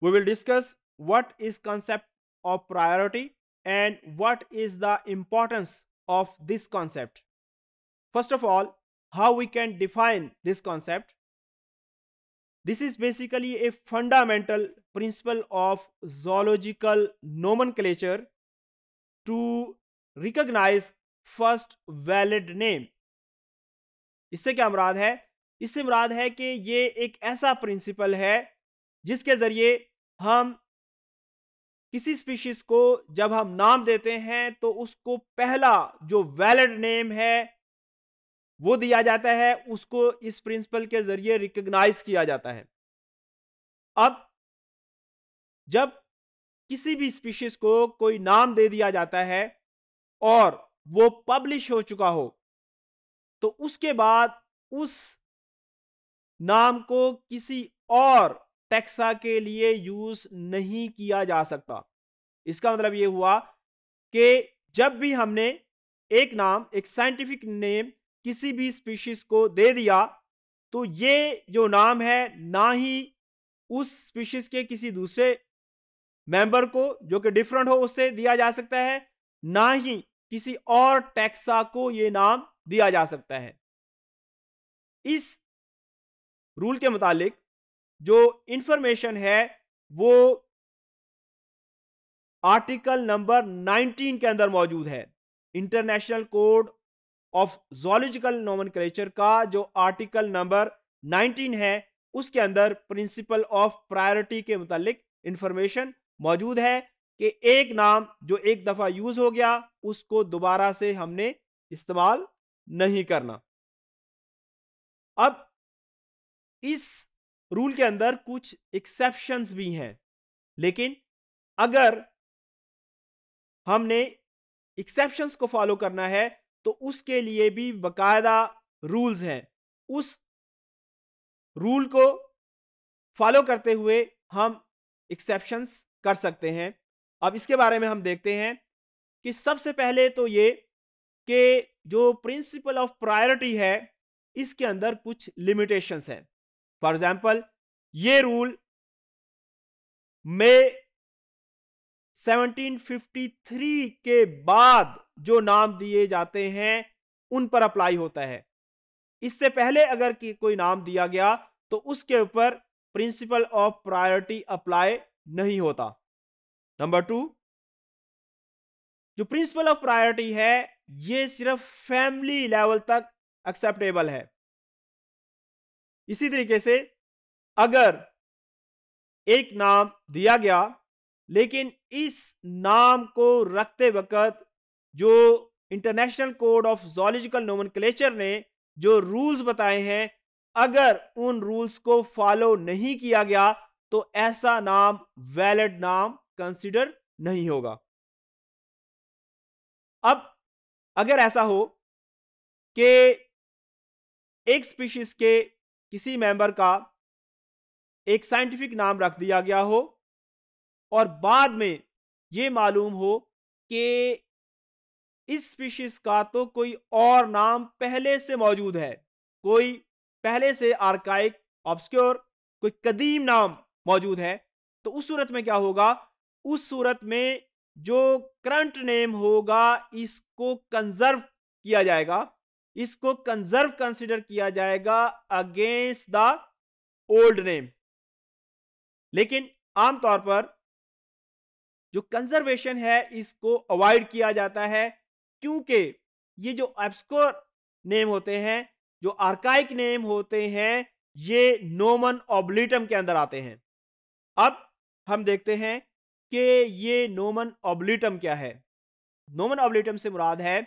We will discuss what is concept of priority and what is the importance of this concept. First of all, how we can define this concept. This is basically a fundamental principle of zoological nomenclature to recognize first valid name. इससे क्या मुराद है इससे मुराद है कि ये एक ऐसा principal है जिसके ज़रिए हम किसी स्पीशीज को जब हम नाम देते हैं तो उसको पहला जो वैलिड नेम है वो दिया जाता है उसको इस प्रिंसिपल के जरिए रिकग्नाइज किया जाता है अब जब किसी भी स्पीशीज को कोई नाम दे दिया जाता है और वो पब्लिश हो चुका हो तो उसके बाद उस नाम को किसी और टैक्सा के लिए यूज नहीं किया जा सकता इसका मतलब ये हुआ कि जब भी हमने एक नाम एक साइंटिफिक नेम किसी भी स्पीशीज को दे दिया तो ये जो नाम है ना ही उस स्पीशीज के किसी दूसरे मेंबर को जो कि डिफरेंट हो उससे दिया जा सकता है ना ही किसी और टैक्सा को ये नाम दिया जा सकता है इस रूल के मुतालिक जो इंफॉर्मेशन है वो आर्टिकल नंबर 19 के अंदर मौजूद है international code of zoological nomenclature का जो आर्टिकल नंबर 19 है उसके अंदर प्रिंसिपल ऑफ प्रायोरिटी के मुतालिक इंफॉर्मेशन मौजूद है कि एक नाम जो एक दफ़ा यूज़ हो गया उसको दोबारा से हमने इस्तेमाल नहीं करना अब इस रूल के अंदर कुछ एक्सेप्शंस भी हैं लेकिन अगर हमने एक्सेप्शंस को फॉलो करना है तो उसके लिए भी बकायदा रूल्स हैं उस रूल को फॉलो करते हुए हम एक्सेप्शंस कर सकते हैं अब इसके बारे में हम देखते हैं कि सबसे पहले तो ये कि जो प्रिंसिपल ऑफ प्रायोरिटी है इसके अंदर कुछ लिमिटेशंस हैं फॉर एग्जाम्पल ये रूल में 1753 के बाद जो नाम दिए जाते हैं उन पर अप्लाई होता है इससे पहले अगर कि कोई नाम दिया गया तो उसके ऊपर प्रिंसिपल ऑफ प्रायोरिटी अप्लाई नहीं होता नंबर टू जो प्रिंसिपल ऑफ प्रायोरिटी है ये सिर्फ फैमिली लेवल तक एक्सेप्टेबल है इसी तरीके से अगर एक नाम दिया गया लेकिन इस नाम को रखते वक्त जो international code of zoological nomenclature ने जो रूल्स बताए हैं अगर उन रूल्स को फॉलो नहीं किया गया तो ऐसा नाम वैलिड नाम कंसिडर नहीं होगा अब अगर ऐसा हो कि एक स्पीशीज के किसी मेंबर का एक साइंटिफिक नाम रख दिया गया हो और बाद में ये मालूम हो कि इस स्पीशीज का तो कोई और नाम पहले से मौजूद है कोई पहले से आर्काइक ऑब्सक्योर कोई कदीम नाम मौजूद है तो उस सूरत में क्या होगा उस सूरत में जो करंट नेम होगा इसको कंजर्व किया जाएगा इसको कंजर्व कंसिडर किया जाएगा अगेंस्ट द ओल्ड नेम लेकिन आमतौर पर जो कंजर्वेशन है इसको अवॉइड किया जाता है क्योंकि ये जो एब्सकोर नेम होते हैं जो आर्काइक नेम होते हैं ये नोमन ऑब्लिटम के अंदर आते हैं अब हम देखते हैं कि ये नोमन ऑब्लिटम क्या है नोमन ऑब्लिटम से मुराद है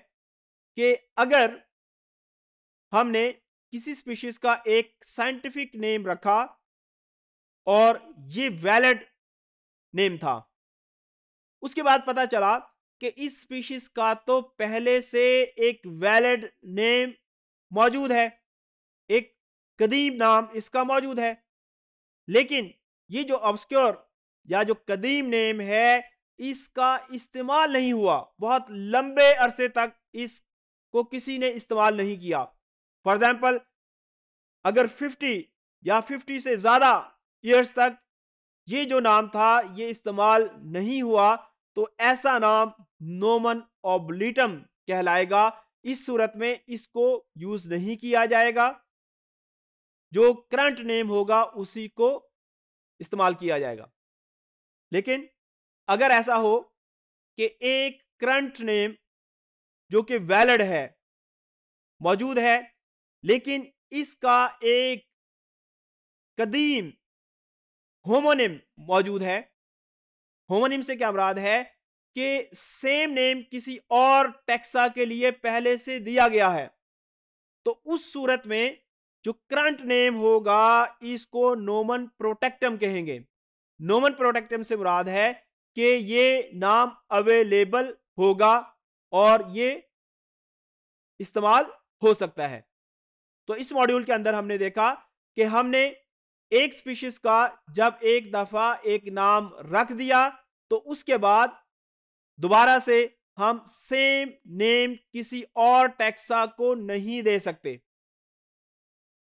कि अगर हमने किसी स्पीशीज का एक साइंटिफिक नेम रखा और ये वैलिड नेम था उसके बाद पता चला कि इस स्पीशीज का तो पहले से एक वैलिड नेम मौजूद है एक कदीम नाम इसका मौजूद है लेकिन ये जो ऑब्सक्योर या जो कदीम नेम है इसका इस्तेमाल नहीं हुआ बहुत लंबे अरसे तक इसको किसी ने इस्तेमाल नहीं किया फॉर एग्जाम्पल अगर 50 या 50 से ज़्यादा ईयर्स तक ये जो नाम था ये इस्तेमाल नहीं हुआ तो ऐसा नाम नोमन ओबलिटम कहलाएगा इस सूरत में इसको यूज़ नहीं किया जाएगा जो करंट नेम होगा उसी को इस्तेमाल किया जाएगा लेकिन अगर ऐसा हो कि एक करंट नेम जो कि वैलिड है मौजूद है लेकिन इसका एक कदीम होमोनिम मौजूद है होमोनिम से क्या मुराद है कि सेम नेम किसी और टैक्सा के लिए पहले से दिया गया है तो उस सूरत में जो करंट नेम होगा इसको नोमन प्रोटेक्टम कहेंगे नोमन प्रोटेक्टम से मुराद है कि ये नाम अवेलेबल होगा और ये इस्तेमाल हो सकता है तो इस मॉड्यूल के अंदर हमने देखा कि हमने एक स्पीशीज का जब एक दफ़ा एक नाम रख दिया तो उसके बाद दोबारा से हम सेम नेम किसी और टैक्सा को नहीं दे सकते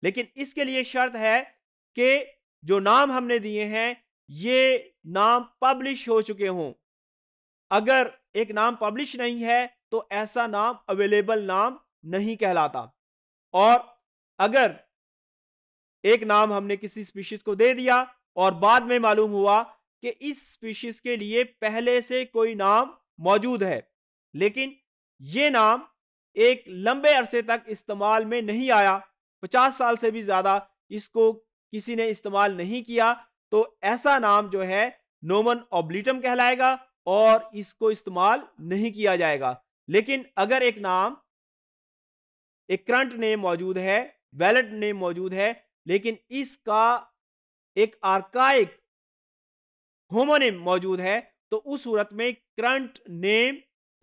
लेकिन इसके लिए शर्त है कि जो नाम हमने दिए हैं ये नाम पब्लिश हो चुके हों अगर एक नाम पब्लिश नहीं है तो ऐसा नाम अवेलेबल नाम नहीं कहलाता और अगर एक नाम हमने किसी स्पीशीज को दे दिया और बाद में मालूम हुआ कि इस स्पीशीज के लिए पहले से कोई नाम मौजूद है लेकिन ये नाम एक लंबे अरसे तक इस्तेमाल में नहीं आया पचास साल से भी ज़्यादा इसको किसी ने इस्तेमाल नहीं किया तो ऐसा नाम जो है नोमन ऑब्लिटम कहलाएगा और इसको इस्तेमाल नहीं किया जाएगा लेकिन अगर एक नाम एक करंट नेम मौजूद है वैलिड नेम मौजूद है लेकिन इसका एक आर्काइक होमोनेम मौजूद है तो उस सूरत में करंट नेम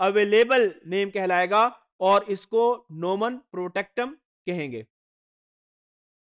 अवेलेबल नेम कहलाएगा और इसको नोमन प्रोटेक्टम कहेंगे